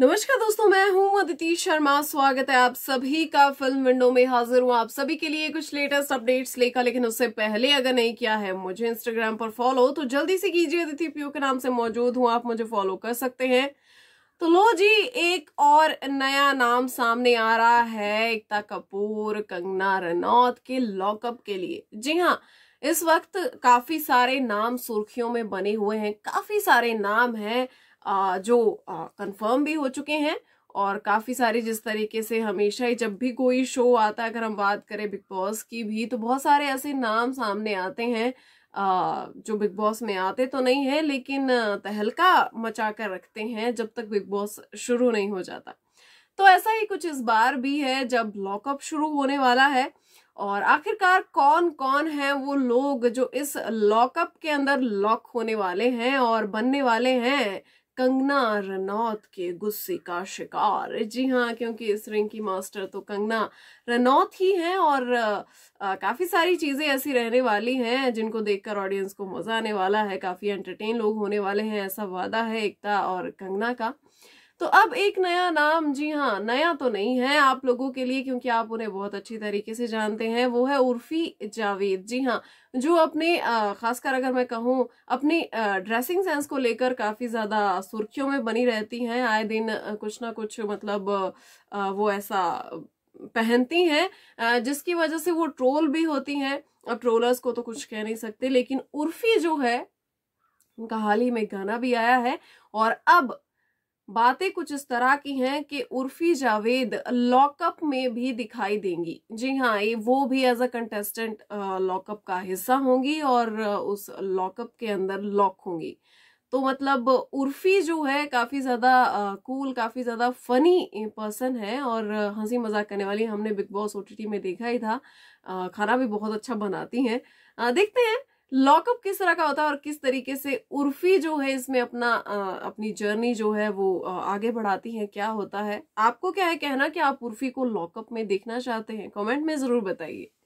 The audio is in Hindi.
नमस्कार दोस्तों मैं हूं अदिति शर्मा स्वागत है आप सभी का फिल्म विंडो में हाजिर हूं आप सभी के लिए कुछ लेटेस्ट अपडेट्स लेकर लेकिन उससे पहले अगर नहीं किया है मुझे इंस्टाग्राम पर फॉलो तो जल्दी से कीजिए अदिति पीओ के नाम से मौजूद हूं आप मुझे फॉलो कर सकते हैं तो लो जी एक और नया नाम सामने आ रहा है एकता कपूर कंगना रनौत के लॉकअप के लिए जी हाँ इस वक्त काफी सारे नाम सुर्खियों में बने हुए हैं काफी सारे नाम हैं जो कंफर्म भी हो चुके हैं और काफ़ी सारे जिस तरीके से हमेशा ही जब भी कोई शो आता है अगर हम बात करें बिग बॉस की भी तो बहुत सारे ऐसे नाम सामने आते हैं जो बिग बॉस में आते तो नहीं है लेकिन तहलका मचा कर रखते हैं जब तक बिग बॉस शुरू नहीं हो जाता तो ऐसा ही कुछ इस बार भी है जब लॉकअप शुरू होने वाला है और आखिरकार कौन कौन है वो लोग जो इस लॉकअप के अंदर लॉक होने वाले हैं और बनने वाले हैं कंगना रनौत के गुस्से का शिकार जी हाँ क्योंकि इस रिंग की मास्टर तो कंगना रनौत ही हैं और काफ़ी सारी चीज़ें ऐसी रहने वाली हैं जिनको देखकर ऑडियंस को मज़ा आने वाला है काफ़ी एंटरटेन लोग होने वाले हैं ऐसा वादा है एकता और कंगना का तो अब एक नया नाम जी हाँ नया तो नहीं है आप लोगों के लिए क्योंकि आप उन्हें बहुत अच्छी तरीके से जानते हैं वो है उर्फी जावेद जी हाँ जो अपने खासकर अगर मैं कहूँ अपनी ड्रेसिंग सेंस को लेकर काफ़ी ज़्यादा सुर्खियों में बनी रहती हैं आए दिन कुछ ना कुछ मतलब वो ऐसा पहनती हैं जिसकी वजह से वो ट्रोल भी होती हैं अब ट्रोलर्स को तो कुछ कह नहीं सकते लेकिन उर्फी जो है उनका हाल ही में गाना भी आया है और अब बातें कुछ इस तरह की हैं कि उर्फी जावेद लॉकअप में भी दिखाई देंगी जी हाँ ये वो भी एज अ कंटेस्टेंट लॉकअप का हिस्सा होंगी और उस लॉकअप के अंदर लॉक होंगी तो मतलब उर्फी जो है काफ़ी ज़्यादा कूल काफ़ी ज़्यादा फनी पर्सन है और हंसी मजाक करने वाली हमने बिग बॉस ओ में देखा ही था खाना भी बहुत अच्छा बनाती है देखते हैं लॉकअप किस तरह का होता है और किस तरीके से उर्फी जो है इसमें अपना आ, अपनी जर्नी जो है वो आ, आगे बढ़ाती है क्या होता है आपको क्या है कहना कि आप उर्फी को लॉकअप में देखना चाहते हैं कमेंट में जरूर बताइए